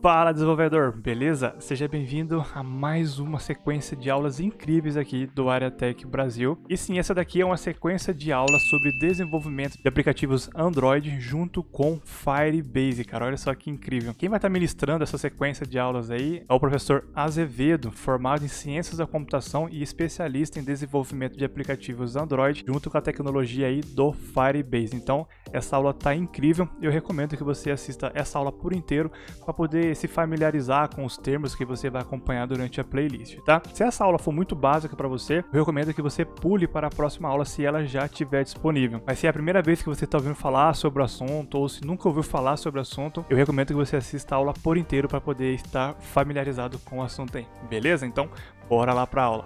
Fala desenvolvedor, beleza? Seja bem-vindo a mais uma sequência de aulas incríveis aqui do AreaTech Brasil. E sim, essa daqui é uma sequência de aulas sobre desenvolvimento de aplicativos Android junto com Firebase, cara. Olha só que incrível. Quem vai estar tá ministrando essa sequência de aulas aí é o professor Azevedo, formado em Ciências da Computação e especialista em desenvolvimento de aplicativos Android junto com a tecnologia aí do Firebase. Então, essa aula tá incrível. Eu recomendo que você assista essa aula por inteiro para poder se familiarizar com os termos que você vai acompanhar durante a playlist, tá? Se essa aula for muito básica para você, eu recomendo que você pule para a próxima aula se ela já estiver disponível. Mas se é a primeira vez que você está ouvindo falar sobre o assunto ou se nunca ouviu falar sobre o assunto, eu recomendo que você assista a aula por inteiro para poder estar familiarizado com o assunto aí. Beleza? Então, bora lá para a aula.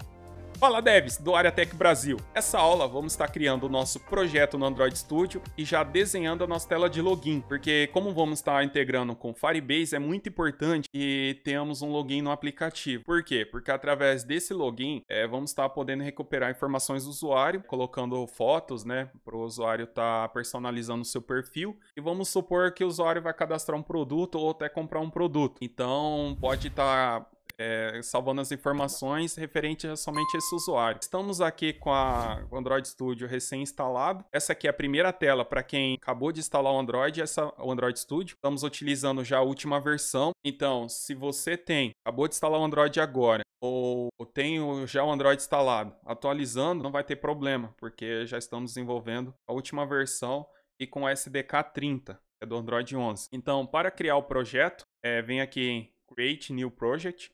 Fala devs do Área Tech Brasil. Essa aula vamos estar criando o nosso projeto no Android Studio e já desenhando a nossa tela de login, porque como vamos estar integrando com Firebase, é muito importante que tenhamos um login no aplicativo. Por quê? Porque através desse login, é, vamos estar podendo recuperar informações do usuário, colocando fotos, né, para o usuário estar tá personalizando o seu perfil e vamos supor que o usuário vai cadastrar um produto ou até comprar um produto. Então, pode estar tá é, salvando as informações referente a somente esse usuário. Estamos aqui com a Android Studio recém-instalado. Essa aqui é a primeira tela para quem acabou de instalar o Android, essa o Android Studio. Estamos utilizando já a última versão. Então, se você tem, acabou de instalar o Android agora, ou tem já o Android instalado, atualizando, não vai ter problema, porque já estamos desenvolvendo a última versão e com SDK 30, é do Android 11. Então, para criar o projeto, é, vem aqui em Create New Project.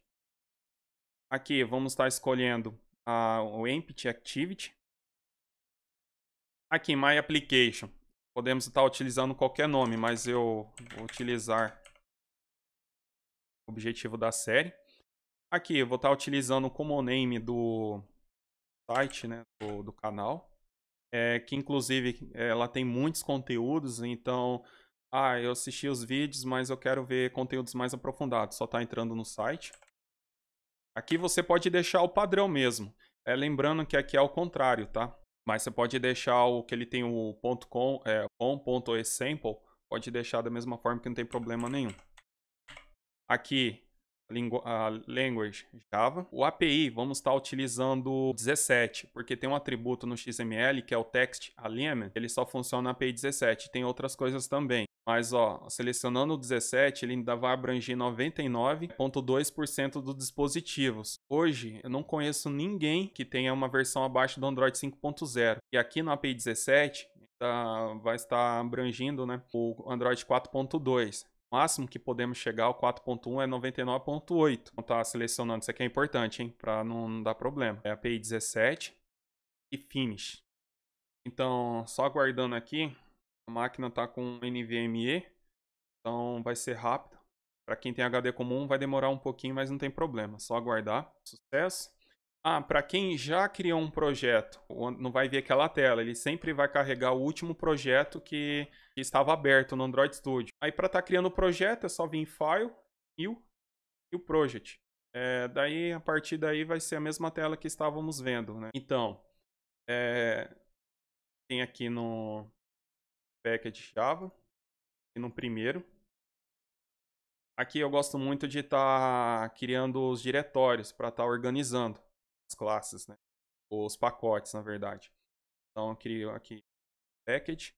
Aqui, vamos estar tá escolhendo a, o Empty Activity. Aqui, My Application. Podemos estar tá utilizando qualquer nome, mas eu vou utilizar o objetivo da série. Aqui, eu vou estar tá utilizando o common name do site, né, do, do canal. É, que inclusive ela tem muitos conteúdos, então, ah, eu assisti os vídeos, mas eu quero ver conteúdos mais aprofundados, só está entrando no site. Aqui você pode deixar o padrão mesmo. É, lembrando que aqui é o contrário, tá? Mas você pode deixar o que ele tem o .com, é, com.example, pode deixar da mesma forma que não tem problema nenhum. Aqui, a language Java. O API, vamos estar tá utilizando 17, porque tem um atributo no XML que é o text alignment, ele só funciona na API 17, tem outras coisas também. Mas, ó, selecionando o 17, ele ainda vai abranger 99,2% dos dispositivos. Hoje, eu não conheço ninguém que tenha uma versão abaixo do Android 5.0. E aqui no API 17, tá, vai estar abrangindo né, o Android 4.2. O máximo que podemos chegar, o 4.1, é 99.8. Então, tá selecionando, isso aqui é importante, hein? Para não, não dar problema. É API 17 e Finish. Então, só aguardando aqui, a máquina está com NVMe, então vai ser rápido. Para quem tem HD comum, vai demorar um pouquinho, mas não tem problema. Só aguardar. Sucesso. Ah, para quem já criou um projeto, não vai ver aquela tela. Ele sempre vai carregar o último projeto que, que estava aberto no Android Studio. Aí, para estar tá criando o projeto, é só vir em File, New e o Project. É, daí, a partir daí, vai ser a mesma tela que estávamos vendo, né? Então, é, tem aqui no, package Java, é no primeiro. Aqui eu gosto muito de estar tá criando os diretórios para estar tá organizando as classes, né? os pacotes, na verdade. Então eu crio aqui package,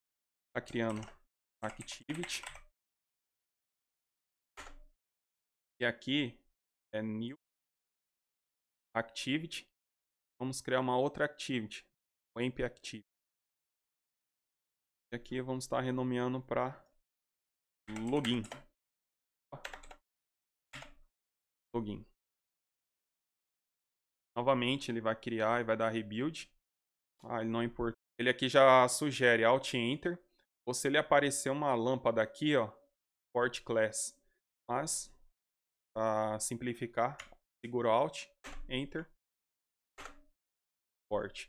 está criando activity. E aqui é new activity. Vamos criar uma outra activity, o amp activity. E aqui vamos estar renomeando para login. Login. Novamente ele vai criar e vai dar rebuild. Ah, ele não é importa. Ele aqui já sugere Alt Enter. Ou se ele aparecer uma lâmpada aqui, ó, Port Class. Mas, para simplificar, seguro Alt, Enter, Port.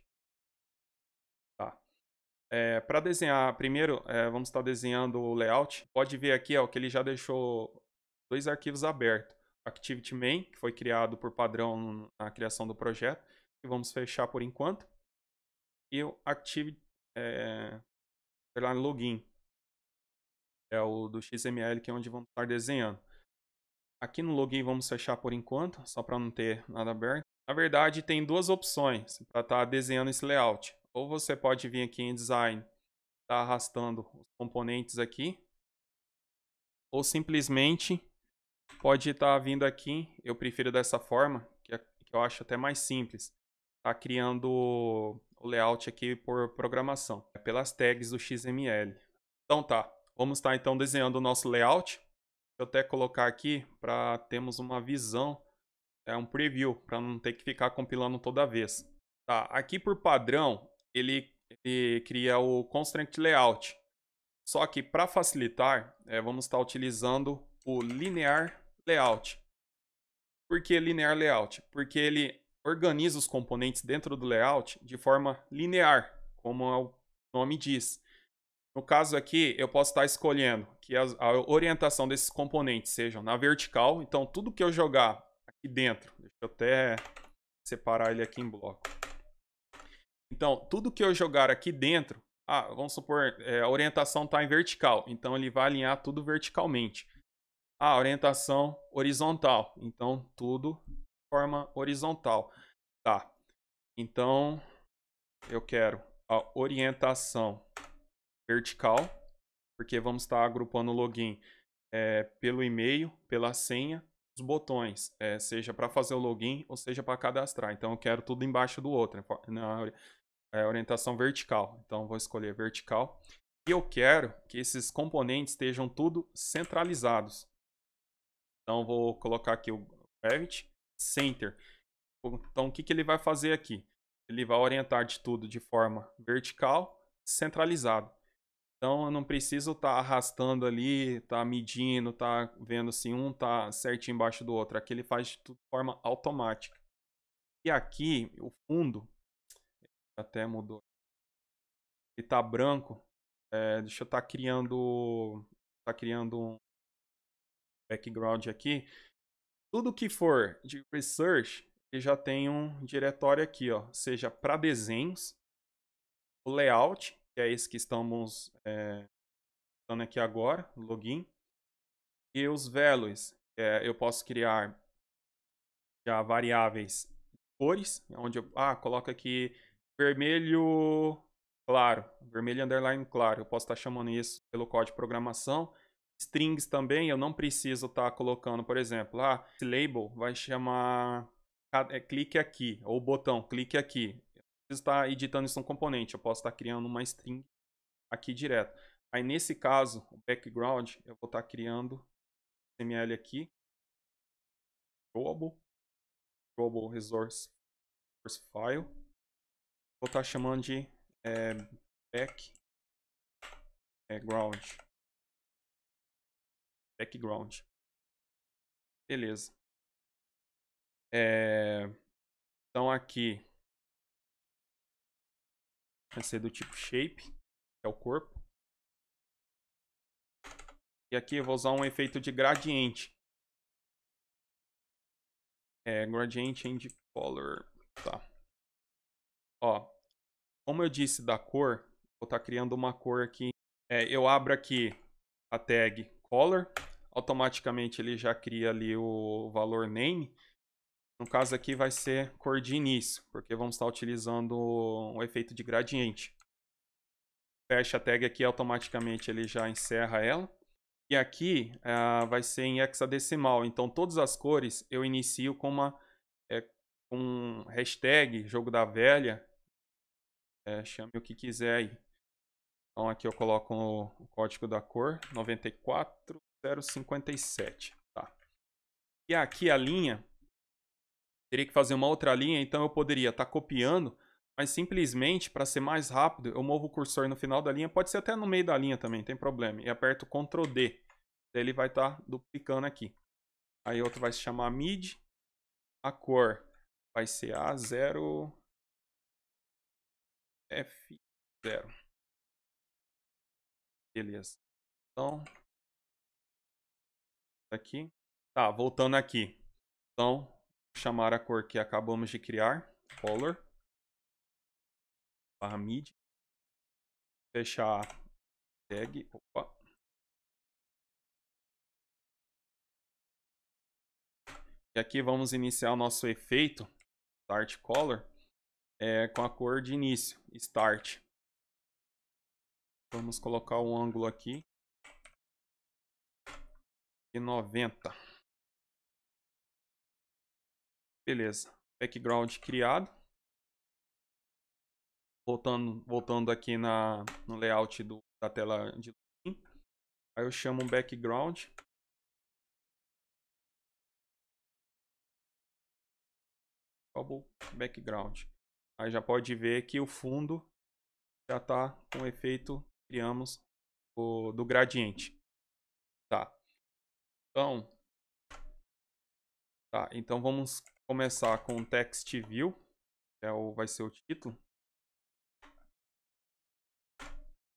É, para desenhar, primeiro, é, vamos estar desenhando o layout. Pode ver aqui ó, que ele já deixou dois arquivos abertos. Activity Main, que foi criado por padrão na criação do projeto, que vamos fechar por enquanto. E o Activity é, Login, é o do XML, que é onde vamos estar desenhando. Aqui no login vamos fechar por enquanto, só para não ter nada aberto. Na verdade, tem duas opções para estar tá desenhando esse layout. Ou você pode vir aqui em design, tá arrastando os componentes aqui. Ou simplesmente pode estar tá vindo aqui, eu prefiro dessa forma, que, é, que eu acho até mais simples. Tá criando o layout aqui por programação, é pelas tags do XML. Então tá, vamos estar tá, então desenhando o nosso layout. Deixa eu até colocar aqui para termos uma visão, é um preview, para não ter que ficar compilando toda vez. Tá, aqui por padrão, ele, ele cria o Constraint Layout. Só que para facilitar, é, vamos estar utilizando o Linear Layout. Por que Linear Layout? Porque ele organiza os componentes dentro do layout de forma linear, como o nome diz. No caso aqui, eu posso estar escolhendo que a, orientação desses componentes sejam na vertical. Então, tudo que eu jogar aqui dentro, deixa eu até separar ele aqui em bloco. Então, tudo que eu jogar aqui dentro, ah, vamos supor, é, a orientação está em vertical, então ele vai alinhar tudo verticalmente. Ah, a ah, orientação horizontal, então tudo forma horizontal. Tá, então eu quero a orientação vertical, porque vamos estar agrupando o login é, pelo e-mail, pela senha, os botões, é, seja para fazer o login ou seja para cadastrar. Então eu quero tudo embaixo do outro, né, na é, orientação vertical. Então, vou escolher vertical. E eu quero que esses componentes estejam tudo centralizados. Então, vou colocar aqui o Revit Center. Então, o que, que ele vai fazer aqui? Ele vai orientar de tudo de forma vertical, centralizado. Então, eu não preciso estar tá arrastando ali, estar tá medindo, estar tá vendo se um está certinho embaixo do outro. Aqui ele faz de tudo de forma automática. E aqui, o fundo, até mudou. E tá branco. É, deixa eu estar tá criando. Tá criando um background aqui. Tudo que for de research, ele já tem um diretório aqui, ó. Seja para desenhos, o layout, que é esse que estamos é, eh, dando aqui agora, login. E os values, é, eu posso criar já variáveis cores, onde eu ah, coloco aqui vermelho claro, vermelho underline claro. Eu posso estar tá chamando isso pelo código de programação. Strings também, eu não preciso estar tá colocando, por exemplo, ah, esse label vai chamar é, clique aqui, ou botão, clique aqui. Eu preciso estar tá editando isso no componente, eu posso estar criando uma string aqui direto. Aí nesse caso, o background, eu vou estar criando XML aqui, global, global resource, resource file, vou estar chamando de é, back, background. Background. Beleza. É, então aqui vai ser do tipo shape, que é o corpo. E aqui eu vou usar um efeito de gradiente. É, gradiente and color. Tá. Ó, como eu disse da cor, vou estar tá criando uma cor aqui. É, eu abro aqui a tag color, automaticamente ele já cria ali o valor name. No caso aqui vai ser cor de início, porque vamos estar tá utilizando o efeito de gradiente. Fecha a tag aqui, automaticamente ele já encerra ela. E aqui ah, vai ser em hexadecimal, então todas as cores eu inicio com uma é, um hashtag jogo da velha é, chame o que quiser aí. Então aqui eu coloco o código da cor 94057. Tá. E aqui a linha, teria que fazer uma outra linha, então eu poderia estar tá copiando, mas simplesmente para ser mais rápido, eu movo o cursor no final da linha, pode ser até no meio da linha também, tem problema, e aperto Ctrl D. ele vai estar tá duplicando aqui. Aí outro vai se chamar mid, a cor vai ser A0, F0. Beleza. Então, tá aqui. Tá, voltando aqui. Então, chamar a cor que acabamos de criar, color, barra mid, fechar tag, opa. E aqui vamos iniciar o nosso efeito, start color é, com a cor de início, Start. Vamos colocar o um ângulo aqui de 90. Beleza, background criado. Voltando, voltando aqui na, no layout do, da tela de login. Aí eu chamo um background. Double background. Aí já pode ver que o fundo já está com o efeito, criamos, o, do gradiente. Tá. Então, tá, então vamos começar com o text view, que é o, vai ser o título.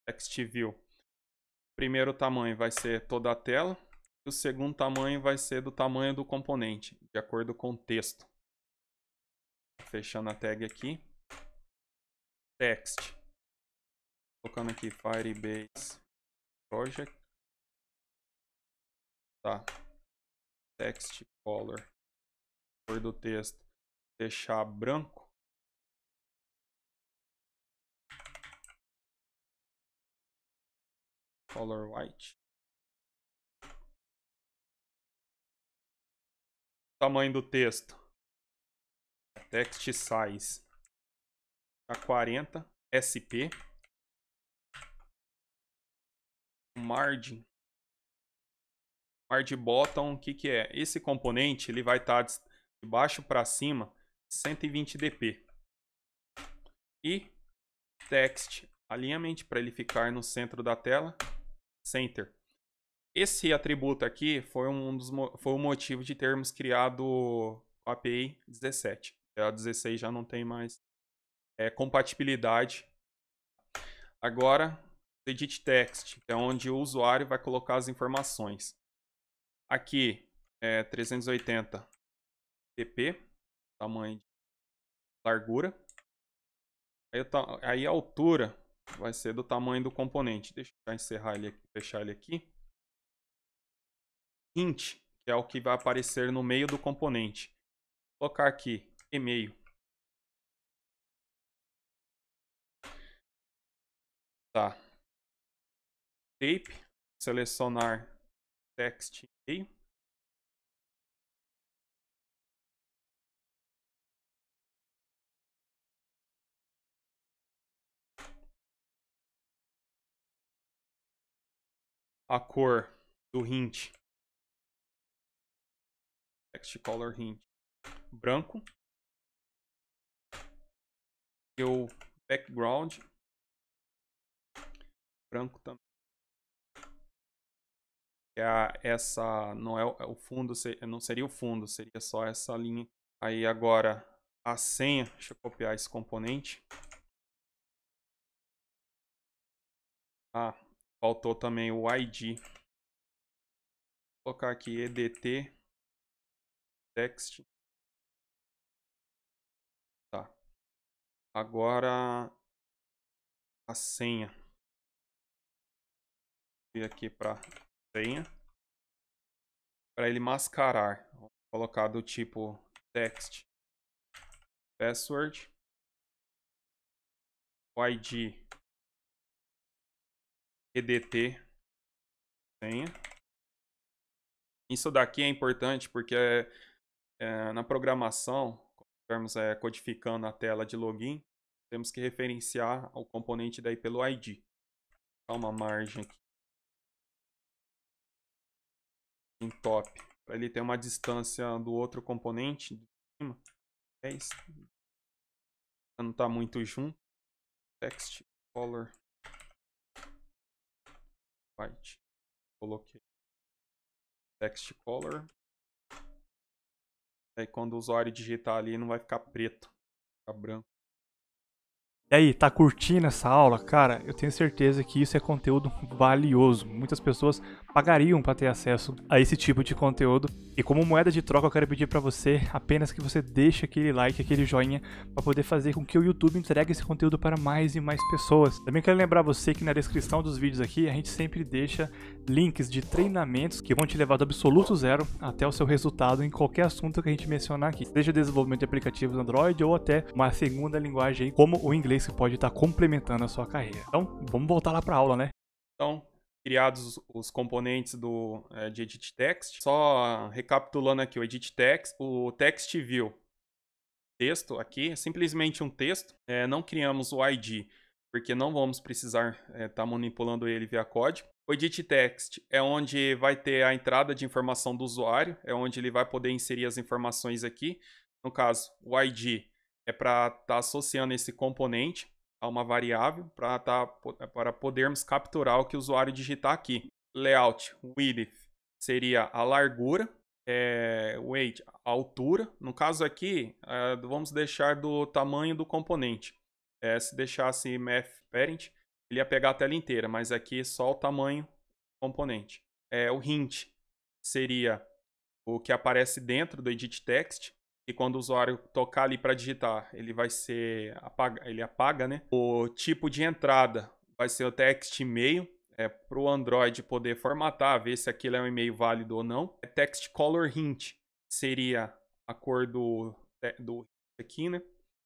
Text view. O primeiro tamanho vai ser toda a tela o segundo tamanho vai ser do tamanho do componente, de acordo com o texto. Fechando a tag aqui text. Colocando aqui Firebase Project. Tá. Text color. cor do texto. Deixar branco. Color white. Tamanho do texto. Text size. Tá A40 SP. Margin. Margin bottom, o que, que é? Esse componente ele vai estar tá de baixo para cima 120 dp. E text alinhamento para ele ficar no centro da tela. Center. Esse atributo aqui foi um dos foi o motivo de termos criado a API 17. A 16 já não tem mais é, compatibilidade. Agora, edit text, é onde o usuário vai colocar as informações. Aqui, é 380 dp, tamanho de largura. Aí, aí a altura vai ser do tamanho do componente. Deixa eu encerrar ele aqui, fechar ele aqui. Int, que é o que vai aparecer no meio do componente. Vou colocar aqui e-mail. Tá. Tape. Selecionar text a cor do hint text color hint branco e o background branco também. É a, essa não é o é fundo, não seria o fundo, seria só essa linha. Aí agora a senha, deixa eu copiar esse componente. Ah, faltou também o ID. Vou colocar aqui EDT text. Tá. Agora a senha vir aqui para senha. Para ele mascarar. Vou colocar do tipo text password. O ID EDT senha. Isso daqui é importante porque é, na programação, quando estivermos é, codificando a tela de login, temos que referenciar o componente daí pelo ID. Vou uma margem aqui em top. Para ele ter uma distância do outro componente. De cima. É não está muito junto. Text color. White. Coloquei. Text color. Aí quando o usuário digitar ali não vai ficar preto. Vai ficar branco. E aí, tá curtindo essa aula? Cara, eu tenho certeza que isso é conteúdo valioso. Muitas pessoas pagariam para ter acesso a esse tipo de conteúdo. E como moeda de troca, eu quero pedir para você apenas que você deixe aquele like, aquele joinha, para poder fazer com que o YouTube entregue esse conteúdo para mais e mais pessoas. Também quero lembrar você que na descrição dos vídeos aqui, a gente sempre deixa links de treinamentos que vão te levar do absoluto zero até o seu resultado em qualquer assunto que a gente mencionar aqui, seja desenvolvimento de aplicativos Android ou até uma segunda linguagem como o inglês que pode estar complementando a sua carreira. Então, vamos voltar lá para a aula, né? Então, criados os componentes do, é, de Edit Text. Só recapitulando aqui o Edit Text, o Text View, texto aqui, é simplesmente um texto, é, não criamos o ID, porque não vamos precisar estar é, tá manipulando ele via código. O edit text é onde vai ter a entrada de informação do usuário, é onde ele vai poder inserir as informações aqui. No caso, o ID é para estar tá associando esse componente a uma variável para tá, é, para podermos capturar o que o usuário digitar aqui. Layout width seria a largura, é, weight a altura. No caso aqui, é, vamos deixar do tamanho do componente. É, se deixasse math parent, ele ia pegar a tela inteira, mas aqui é só o tamanho do componente. É, o hint seria o que aparece dentro do edit text, e quando o usuário tocar ali para digitar, ele vai ser apaga, ele apaga, né? O tipo de entrada vai ser o text e-mail, é para o Android poder formatar, ver se aquilo é um e-mail válido ou não. É text color hint seria a cor do é, do aqui, né?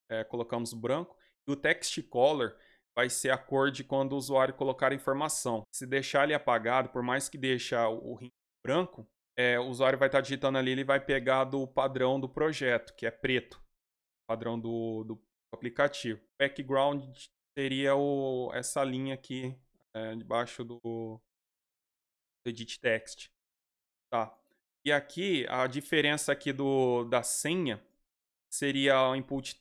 É, colocamos branco. E o text color vai ser a cor de quando o usuário colocar a informação. Se deixar ele apagado, por mais que deixe o rim branco, é, o usuário vai estar tá digitando ali, ele vai pegar do padrão do projeto, que é preto, padrão do, do aplicativo. Background seria o, essa linha aqui, é, debaixo do, do edit text. Tá. E aqui, a diferença aqui do, da senha seria o input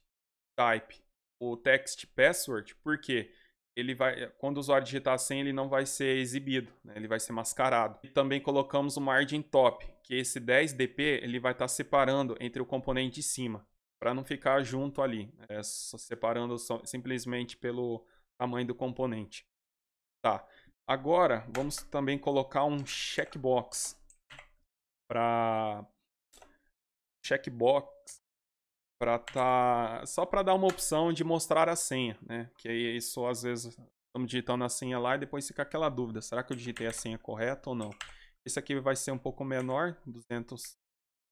type o text password, porque ele vai, quando o usuário digitar a senha, ele não vai ser exibido, né? ele vai ser mascarado. E também colocamos o margin top, que esse 10dp ele vai estar tá separando entre o componente de cima, para não ficar junto ali, né? separando só, simplesmente pelo tamanho do componente. Tá. Agora, vamos também colocar um checkbox para checkbox para tá só para dar uma opção de mostrar a senha, né? Que aí isso às vezes estamos digitando a senha lá e depois fica aquela dúvida, será que eu digitei a senha correta ou não? Esse aqui vai ser um pouco menor, 200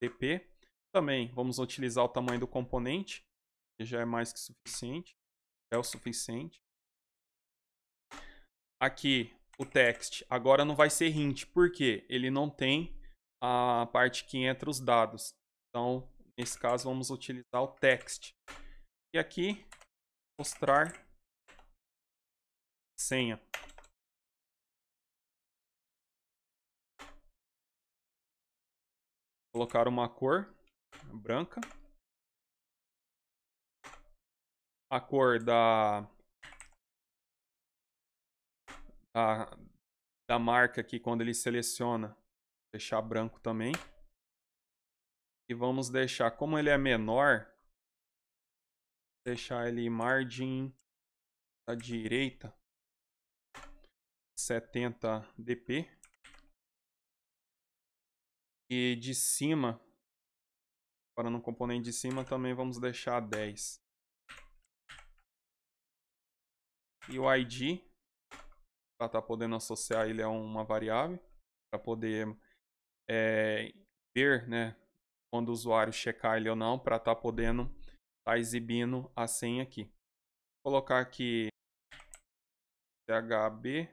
dp. Também vamos utilizar o tamanho do componente, que já é mais que suficiente, é o suficiente. Aqui o text agora não vai ser hint, porque ele não tem a parte que entra os dados. Então Nesse caso, vamos utilizar o text. E aqui, mostrar senha. Colocar uma cor branca. A cor da, da, da marca aqui, quando ele seleciona, deixar branco também. E vamos deixar, como ele é menor, deixar ele margem da direita 70 dp. E de cima, para no componente de cima também vamos deixar 10. E o id, para estar tá podendo associar ele a é uma variável, para poder é, ver, né, quando o usuário checar ele ou não, para estar tá podendo estar tá exibindo a senha aqui. Vou colocar aqui phb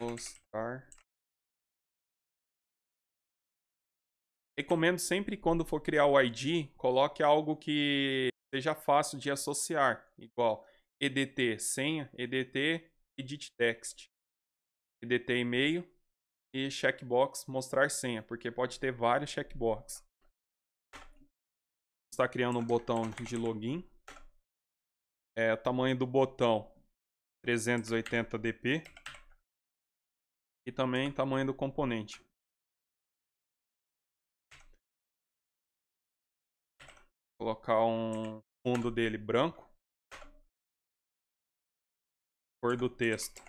mostrar Recomendo sempre quando for criar o ID, coloque algo que seja fácil de associar, igual EDT senha, EDT edit text, EDT e-mail, e checkbox mostrar senha, porque pode ter vários checkbox. Está criando um botão de login. É, o tamanho do botão 380 dp e também tamanho do componente. colocar um fundo dele branco. Cor do texto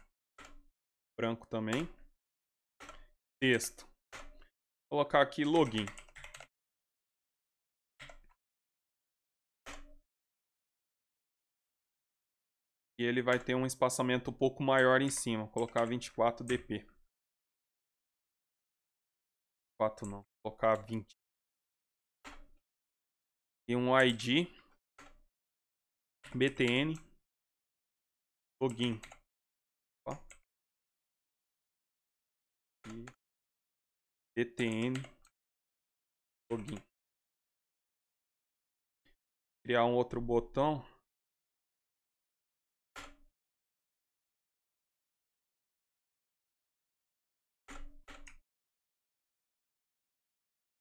branco também texto. Vou colocar aqui login. E ele vai ter um espaçamento um pouco maior em cima. Vou colocar 24 dp. 4 não, vou colocar 20. E um ID btn login. Ó. E dtn login. Criar um outro botão.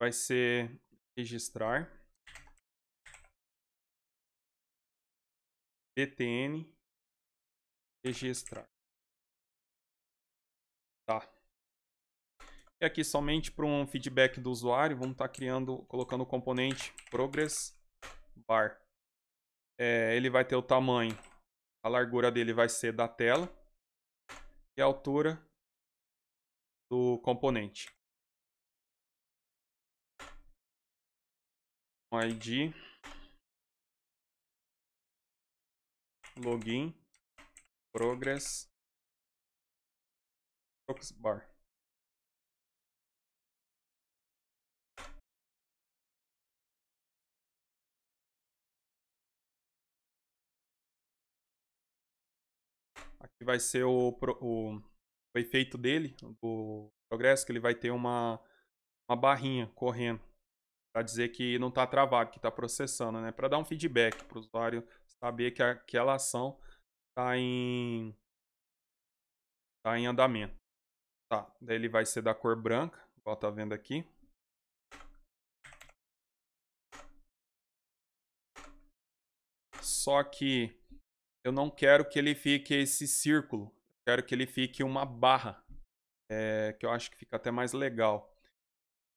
Vai ser registrar dtn registrar. Tá. E aqui somente para um feedback do usuário, vamos estar tá criando, colocando o componente progress bar. É, ele vai ter o tamanho, a largura dele vai ser da tela e a altura do componente. ID login progress bar. Aqui vai ser o, o, o efeito dele, do progresso, que ele vai ter uma, uma barrinha correndo para dizer que não está travado, que está processando, né? Para dar um feedback para o usuário saber que aquela ação está em tá em andamento. Tá, daí ele vai ser da cor branca, igual está vendo aqui. Só que eu não quero que ele fique esse círculo. Eu quero que ele fique uma barra, é, que eu acho que fica até mais legal.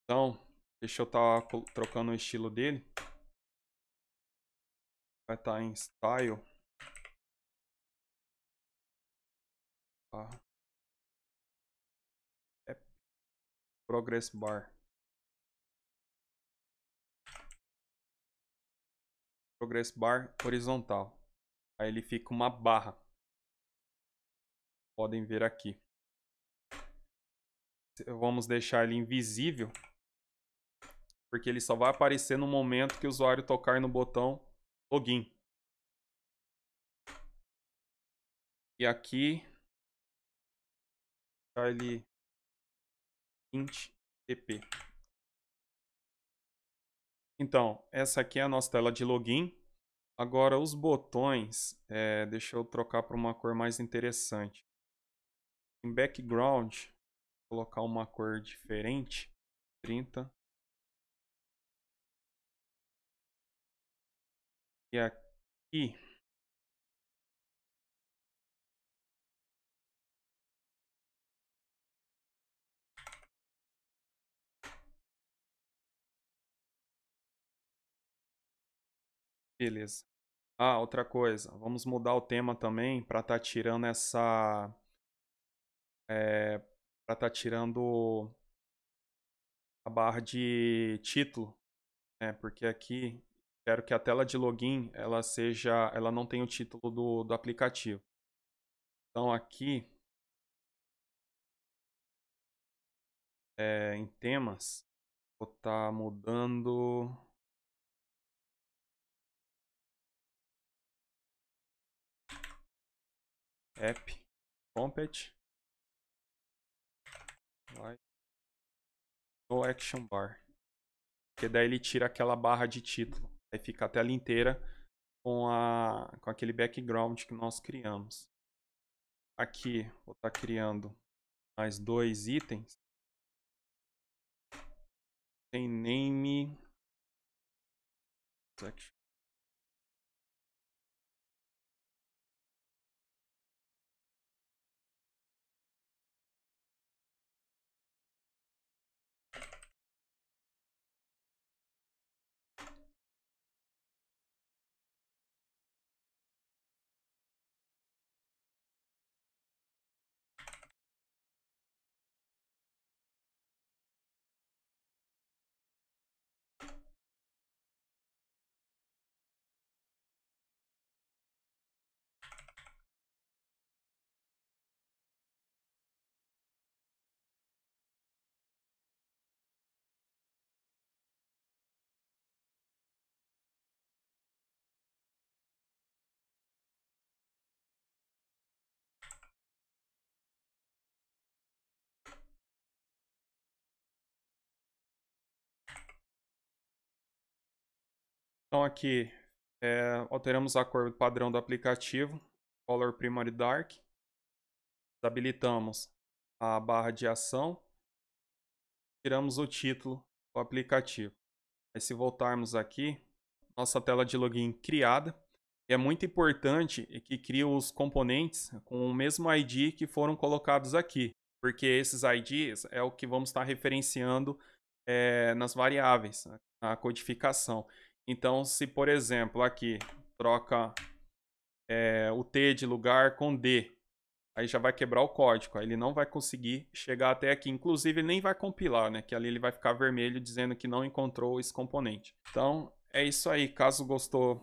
Então, deixa eu estar tá trocando o estilo dele. Vai estar tá em Style. É Progress Bar. Progress Bar horizontal. Aí ele fica uma barra. Podem ver aqui. Vamos deixar ele invisível. Porque ele só vai aparecer no momento que o usuário tocar no botão login. E aqui, deixar ele int tp. Então, essa aqui é a nossa tela de login. Agora, os botões, é, deixa eu trocar para uma cor mais interessante. Em background, vou colocar uma cor diferente, 30. E aqui, Beleza. Ah, outra coisa. Vamos mudar o tema também para estar tá tirando essa. É, eh, para estar tá tirando a barra de título, né? Porque aqui quero que a tela de login ela seja, ela não tenha o título do, do aplicativo. Então aqui é, em temas, vou estar tá mudando app compet vai action bar. Porque daí ele tira aquela barra de título. Aí fica a tela inteira com, a, com aquele background que nós criamos. Aqui vou estar tá criando mais dois itens. Tem name. Action Então aqui é, alteramos a cor padrão do aplicativo, Color Primary Dark. Habilitamos a barra de ação. Tiramos o título do aplicativo. Aí se voltarmos aqui, nossa tela de login criada. E é muito importante que crie os componentes com o mesmo ID que foram colocados aqui. Porque esses IDs é o que vamos estar referenciando é, nas variáveis, né, na codificação. Então, se por exemplo aqui troca é, o T de lugar com D, aí já vai quebrar o código, aí ele não vai conseguir chegar até aqui. Inclusive, ele nem vai compilar, né? Que ali ele vai ficar vermelho dizendo que não encontrou esse componente. Então, é isso aí. Caso gostou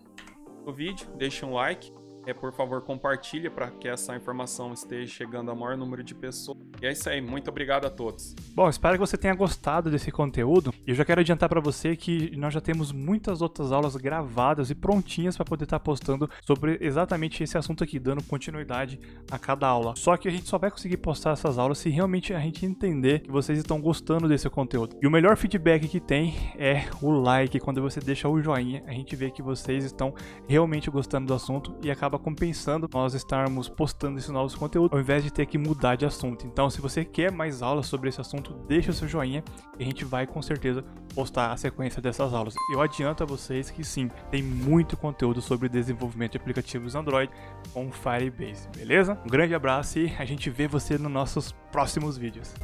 do vídeo, deixa um like. É, por favor, compartilhe para que essa informação esteja chegando ao maior número de pessoas. E é isso aí, muito obrigado a todos. Bom, espero que você tenha gostado desse conteúdo. Eu já quero adiantar para você que nós já temos muitas outras aulas gravadas e prontinhas para poder estar tá postando sobre exatamente esse assunto aqui, dando continuidade a cada aula. Só que a gente só vai conseguir postar essas aulas se realmente a gente entender que vocês estão gostando desse conteúdo. E o melhor feedback que tem é o like, quando você deixa o joinha, a gente vê que vocês estão realmente gostando do assunto e acaba acaba compensando nós estarmos postando esses novos conteúdos ao invés de ter que mudar de assunto. Então, se você quer mais aulas sobre esse assunto, deixa o seu joinha e a gente vai com certeza postar a sequência dessas aulas. Eu adianto a vocês que sim, tem muito conteúdo sobre desenvolvimento de aplicativos Android com Firebase, beleza? Um grande abraço e a gente vê você nos nossos próximos vídeos.